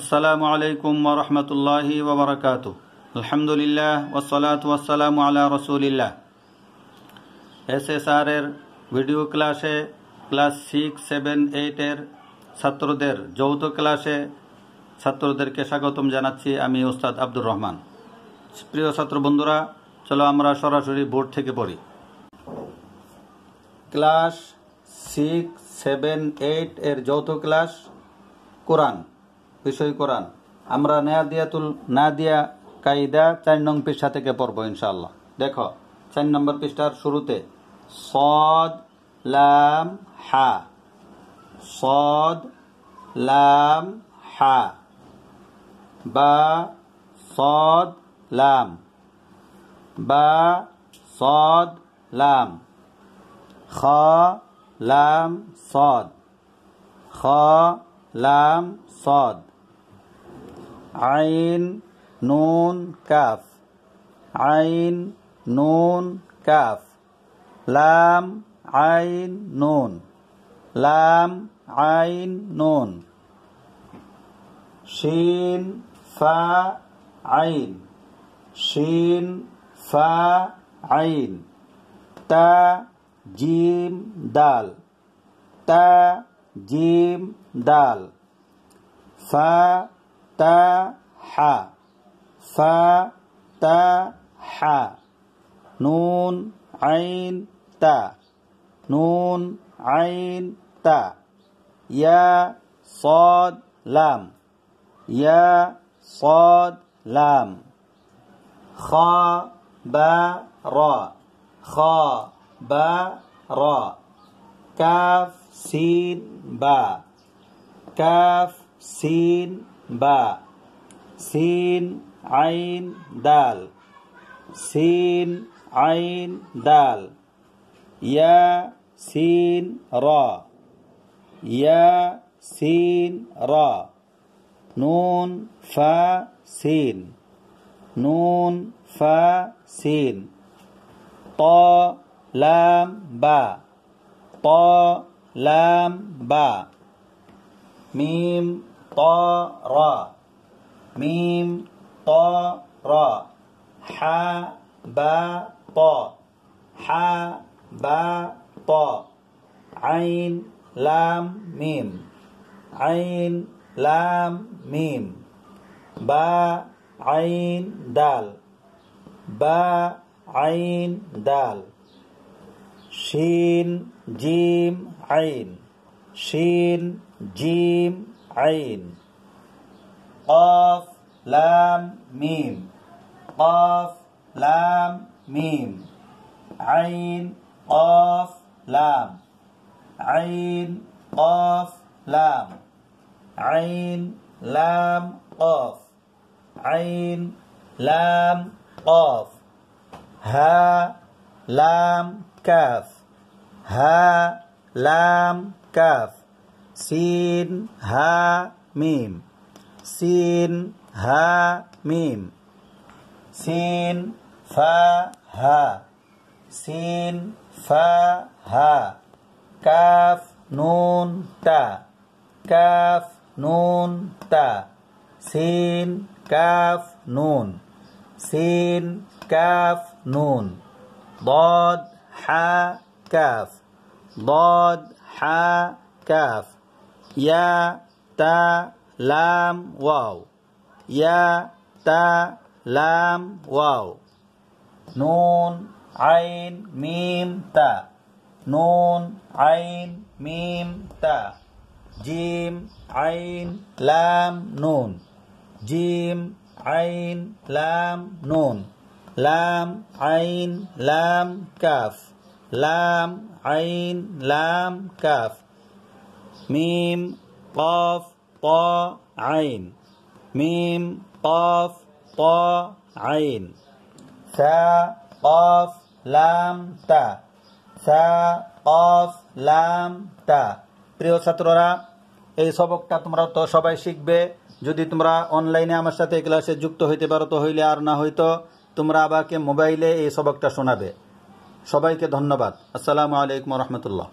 আসসালামু আলাইকুম রহমতুল্লাহি ওবরাকাত আলহামদুলিল্লাহ ওসলাত ওয়াসালাম আলা রসুলিল্লাহ এর ভিডিও ক্লাসে ক্লাস সিক্স সেভেন এইটের ছাত্রদের যৌথ ক্লাসে ছাত্রদেরকে স্বাগতম জানাচ্ছি আমি ওস্তাদ আব্দুর রহমান প্রিয় ছাত্র বন্ধুরা চলো আমরা সরাসরি বোর্ড থেকে পড়ি ক্লাস সিক্স সেভেন এইট এর যৌথ ক্লাস কোরআন বিষয় কোরআন আমরা নাদিয়াতুল নাদিয়া কায়দা চার নং পৃষ্ঠা থেকে পড়বো ইনশাল্লাহ দেখো চার নম্বর পৃষ্ঠার শুরুতে সদ লাম হা সদ লাম হা বা সদ লাম বা সদ লাম খ লাম সদ খ লাম সদ عين نون كاف عين نون كاف لام عين نون لام عين نون شين فا عين شين فا عين تا جيم دال تا جيم دال فا حا فا فتح حا نون عين تا نون عين تا يا صاد لام يا صاد لام خا با را خا با را كاف سين با كاف سين ba sin ain dal sin ain dal ya sin ra ya sin ra nun fa sin nun fa sin ta lam ba ta lam ba mim طا ميم طا حا با طا حا با طا عين لام ميم عين لام ميم با عين دال با عين دال شين جيم عين شين جيم عين قاف لام ميم قاف لام ميم عين قاف لام عين قاف لام عين لام قاف عين لام قاف ها لام كاف ها لام كاف sin ha mim sin ha mim sin fa ha sin fa ha kaf nun ta kaf nun ta sin kaf nun sin kaf nun ضاد ha kaf ضاد ha kaf ya ta lam waw ya ta lam waw nun ain mim ta nun ain mim ta jim ain lam nun jim ain lam nun lam ain lam kaf lam ain lam kaf মিম কফ প আইন মিম কফ প আইন সা কফ লাম তা সা কফ লাম তা প্রিয় ছাত্ররা এই সবকটা তোমরা তো সবাই শিখবে যদি তোমরা অনলাইনে আমার সাথে ক্লাসে যুক্ত হইতে পারো তো হইলে আর না হইতো তোমরা আবাকে মোবাইলে এই সবকটা শোনাবে সবাইকে ধন্যবাদ আসসালামু আলাইকুম রহমতুল্লাহ